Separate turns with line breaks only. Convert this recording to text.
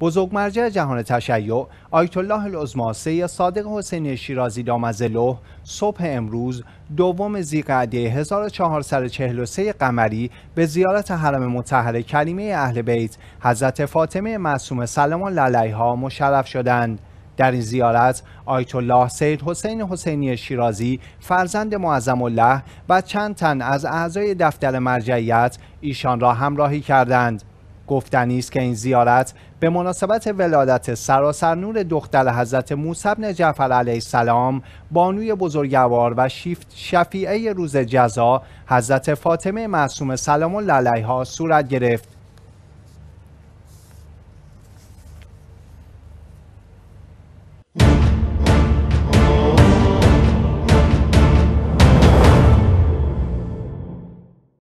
بزرگ مرجع جهان تشیع آیت الله العظما یا صادق حسین شیرازی دامزلو صبح امروز دوم ذیقعده 1443 قمری به زیارت حرم مطهر کریمه اهل بیت حضرت فاطمه معصومه سلام الله علیها مشرف شدند در این زیارت آیت الله سید حسین حسینی شیرازی فرزند معظم الله و چند تن از اعضای دفتر مرجعیت ایشان را همراهی کردند گفتنی است که این زیارت به مناسبت ولادت نور دختر حضرت موسی بن جعفر علیه السلام بانوی بزرگوار و شیفت شفیعه روز جزا حضرت فاطمه معصوم سلام الله علیها صورت گرفت